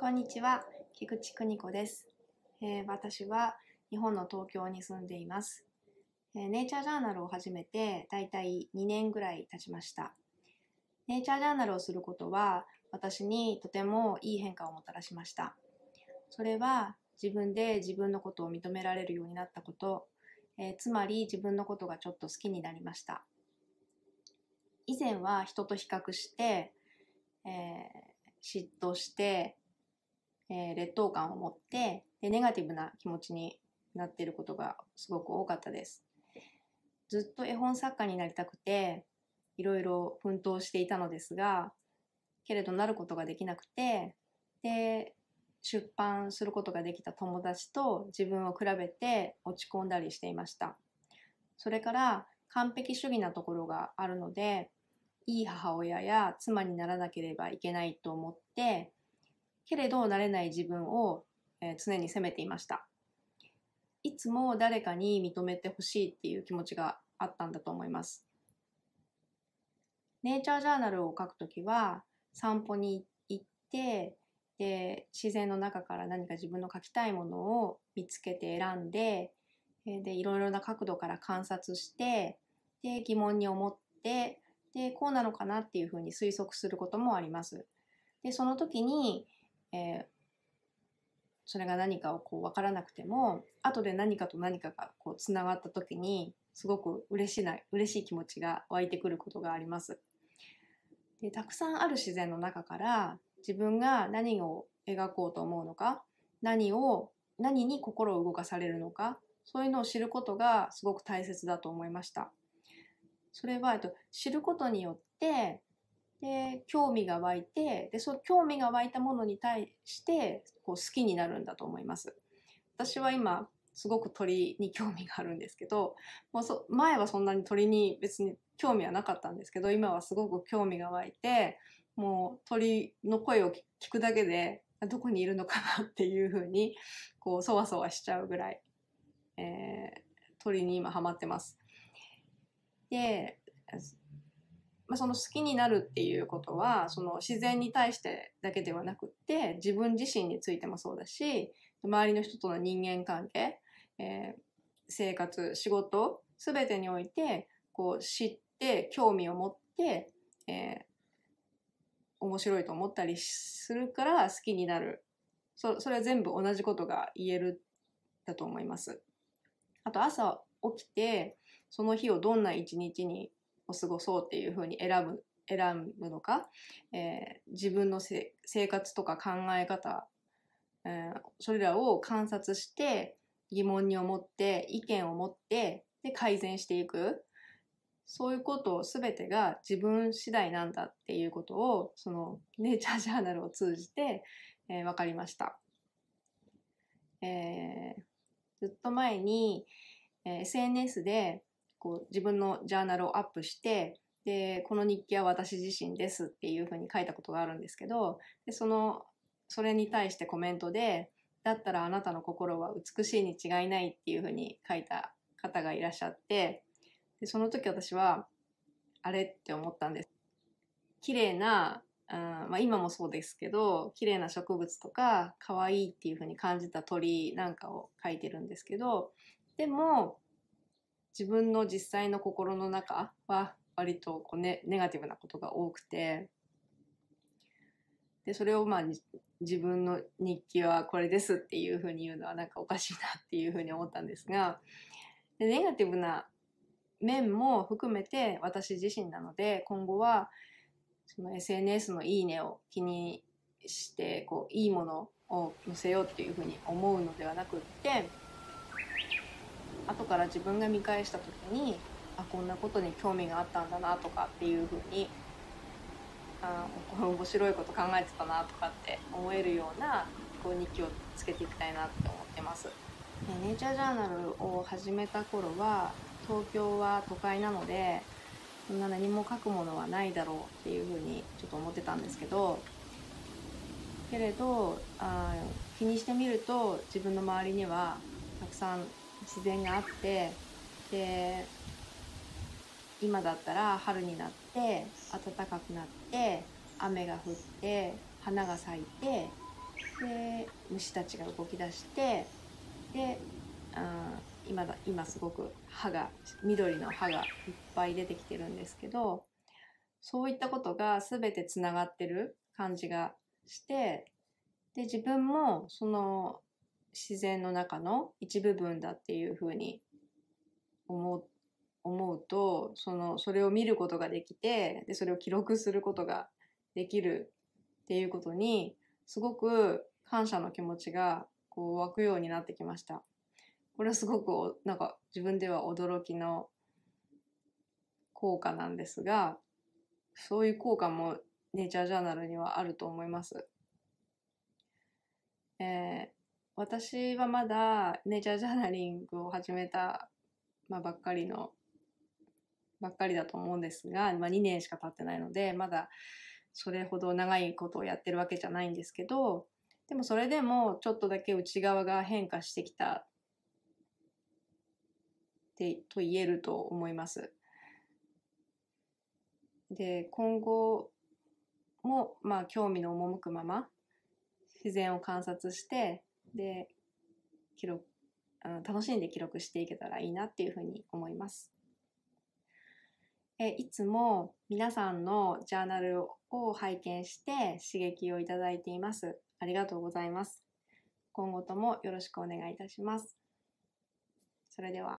こんにちは、菊池邦子です、えー、私は日本の東京に住んでいます、えー、ネイチャージャーナルを始めてだいたい2年ぐらい経ちました。ネイチャージャーナルをすることは私にとてもいい変化をもたらしました。それは自分で自分のことを認められるようになったこと、えー、つまり自分のことがちょっと好きになりました。以前は人と比較して、えー、嫉妬してえー、劣等感を持ってでネガティブな気持ちになっていることがすごく多かったです。ずっと絵本作家になりたくていろいろ奮闘していたのですがけれどなることができなくてで出版することができた友達と自分を比べて落ち込んだりしていました。それから完璧主義なところがあるのでいい母親や妻にならなければいけないと思ってけれどなれない自分を、え常に責めていました。いつも誰かに認めてほしいっていう気持ちがあったんだと思います。ネイチャージャーナルを書くときは散歩に行ってで自然の中から何か自分の書きたいものを見つけて選んででいろいろな角度から観察してで疑問に思ってでこうなのかなっていうふうに推測することもあります。でその時にえー、それが何かをこう分からなくても後で何かと何かがこうつながった時にすごく嬉しいない嬉しい気持ちが湧いてくることがあります。でたくさんある自然の中から自分が何を描こうと思うのか何を何に心を動かされるのかそういうのを知ることがすごく大切だと思いました。それは、えっと、知ることによってで興味が湧いてでその興味が湧いたものに対してこう好きになるんだと思います。私は今すごく鳥に興味があるんですけどもうそ前はそんなに鳥に別に興味はなかったんですけど今はすごく興味が湧いてもう鳥の声を聞くだけでどこにいるのかなっていうふうにこうそわそわしちゃうぐらい、えー、鳥に今ハマってます。でまあ、その好きになるっていうことはその自然に対してだけではなくって自分自身についてもそうだし周りの人との人間関係、えー、生活仕事全てにおいてこう知って興味を持って、えー、面白いと思ったりするから好きになるそそれは全部同じことが言えるだと思います。あと朝起きてその日をどんな一日にを過ごそうっていうふうに選ぶ選ぶのか、えー、自分のせ生活とか考え方、えー、それらを観察して疑問に思って意見を持ってで改善していくそういうことを全てが自分次第なんだっていうことをそのネイチャージャーナルを通じて、えー、分かりました。えー、ずっと前に、えー、SNS でこう自分のジャーナルをアップしてでこの日記は私自身ですっていうふうに書いたことがあるんですけどでそのそれに対してコメントでだったらあなたの心は美しいに違いないっていうふうに書いた方がいらっしゃってでその時私はあれって思ったんです。綺麗なんまあ、今もそうですけど綺麗な植物とか可愛いっていう風に感じた鳥なんかを描いてるんですけどでも自分の実際の心の中は割とこう、ね、ネガティブなことが多くてでそれをまあ自分の日記はこれですっていうふうに言うのはなんかおかしいなっていうふうに思ったんですがでネガティブな面も含めて私自身なので今後はその SNS の「いいね」を気にしてこういいものを載せようっていうふうに思うのではなくって後から自分が見返した時にあこんなことに興味があったんだなとかっていうふうにあこの面白いこと考えてたなとかって思えるようなこう日記をつけていきたいなって思ってます。ネイチャージャーナルを始めた頃は東京は都会なのでそんな何も書くものはないだろうっていうふうにちょっと思ってたんですけどけれどあ気にしてみると自分の周りにはたくさん自然があってで今だったら春になって暖かくなって雨が降って花が咲いてで虫たちが動き出してであ今だ今すごく歯が緑の歯がいっぱい出てきてるんですけどそういったことが全てつながってる感じがしてで自分もその自然の中の一部分だっていうふうに思思うとそのそれを見ることができてでそれを記録することができるっていうことにすごく感謝の気持ちがこう湧くようになってきました。これはすごくなんか自分では驚きの効果なんですがそういう効果もネイチャージャーナルにはあると思います。えー私はまだネイチャージャーナリングを始めた、まあ、ばっかりのばっかりだと思うんですが、まあ、2年しか経ってないのでまだそれほど長いことをやってるわけじゃないんですけどでもそれでもちょっとだけ内側が変化してきたってと言えると思います。で今後もまあ興味の赴くまま自然を観察してで、記録、あの楽しんで記録していけたらいいなっていうふうに思います。えいつも皆さんのジャーナルを拝見して刺激をいただいています。ありがとうございます。今後ともよろしくお願いいたします。それでは。